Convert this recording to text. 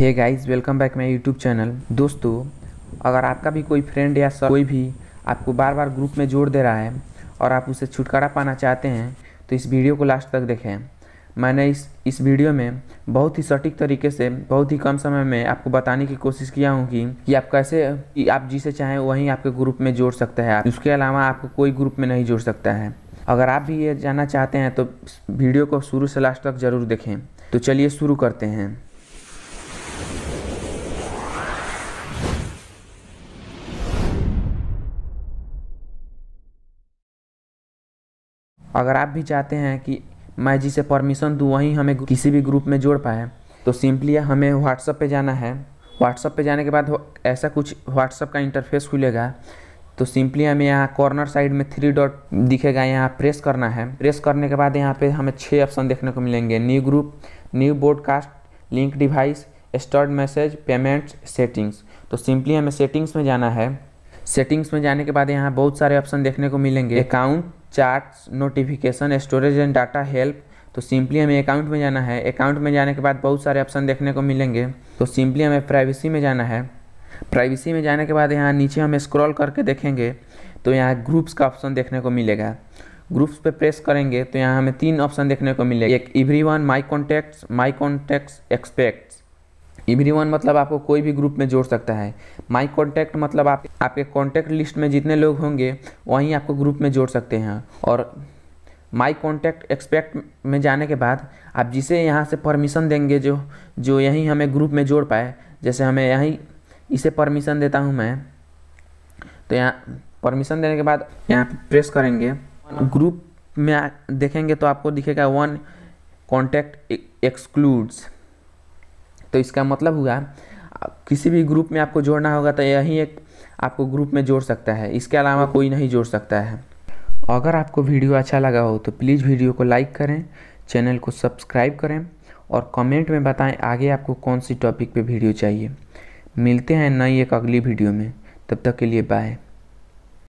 hey guys welcome back my YouTube channel दोस्तों अगर आपका भी कोई फ्रेंड या सर कोई भी आपको बार बार ग्रुप में जोड़ दे रहा है और आप उसे छुटकारा पाना चाहते हैं तो इस वीडियो को लास्ट तक देखें मैंने इस इस वीडियो में बहुत ही सटीक तरीके से बहुत ही कम समय में आपको बताने की कोशिश किया हूँ कि, कि आप कैसे कि आप जिसे चाहें वहीं आपके ग्रुप में जोड़ सकते हैं उसके अलावा आपको कोई ग्रुप में नहीं जोड़ सकता है अगर आप भी ये जानना चाहते हैं तो वीडियो को शुरू से लास्ट तक ज़रूर देखें तो चलिए शुरू करते हैं अगर आप भी चाहते हैं कि मैं जिसे परमिशन दूँ वहीं हमें किसी भी ग्रुप में जोड़ पाए तो सिंपली हमें व्हाट्सअप पे जाना है व्हाट्सअप पे जाने के बाद ऐसा कुछ व्हाट्सअप का इंटरफेस खुलेगा तो सिंपली हमें यहाँ कॉर्नर साइड में थ्री डॉट दिखेगा यहाँ प्रेस करना है प्रेस करने के बाद यहाँ पे हमें छः ऑप्शन देखने को मिलेंगे new group new broadcast link device starred message payments settings तो सिंपली हमें सेटिंग्स में जाना है सेटिंग्स में जाने के बाद यहाँ बहुत सारे ऑप्शन देखने को मिलेंगे account chats notification storage and data help तो सिंपली हमें अकाउंट में जाना है अकाउंट में जाने के बाद बहुत सारे ऑप्शन देखने को मिलेंगे तो सिंपली हमें प्राइवेसी में जाना है प्राइवेसी में जाने के बाद यहाँ नीचे हम स्क्रॉल करके देखेंगे तो यहाँ ग्रुप्स का ऑप्शन देखने को मिलेगा ग्रुप्स पे प्रेस करेंगे तो यहाँ हमें तीन ऑप्शन देखने को मिलेगा एक everyone my contacts my contacts except every मतलब आपको कोई भी ग्रुप में जोड़ सकता है माई कॉन्टैक्ट मतलब आप आपके कॉन्टैक्ट लिस्ट में जितने लोग होंगे वहीं आपको ग्रुप में जोड़ सकते हैं और माई कॉन्टैक्ट एक्सपेक्ट में जाने के बाद आप जिसे यहाँ से परमिशन देंगे जो जो यहीं हमें ग्रुप में जोड़ पाए जैसे हमें यहीं इसे परमिशन देता हूँ मैं तो यहाँ परमिशन देने के बाद यहाँ प्रेस करेंगे ग्रुप में देखेंगे तो आपको दिखेगा वन कॉन्टैक्ट एक्सक्लूड्स तो इसका मतलब हुआ किसी भी ग्रुप में आपको जोड़ना होगा तो यही एक आपको ग्रुप में जोड़ सकता है इसके अलावा कोई नहीं जोड़ सकता है अगर आपको वीडियो अच्छा लगा हो तो प्लीज़ वीडियो को लाइक करें चैनल को सब्सक्राइब करें और कमेंट में बताएं आगे आपको कौन सी टॉपिक पे वीडियो चाहिए मिलते हैं नई एक अगली वीडियो में तब तक के लिए बाय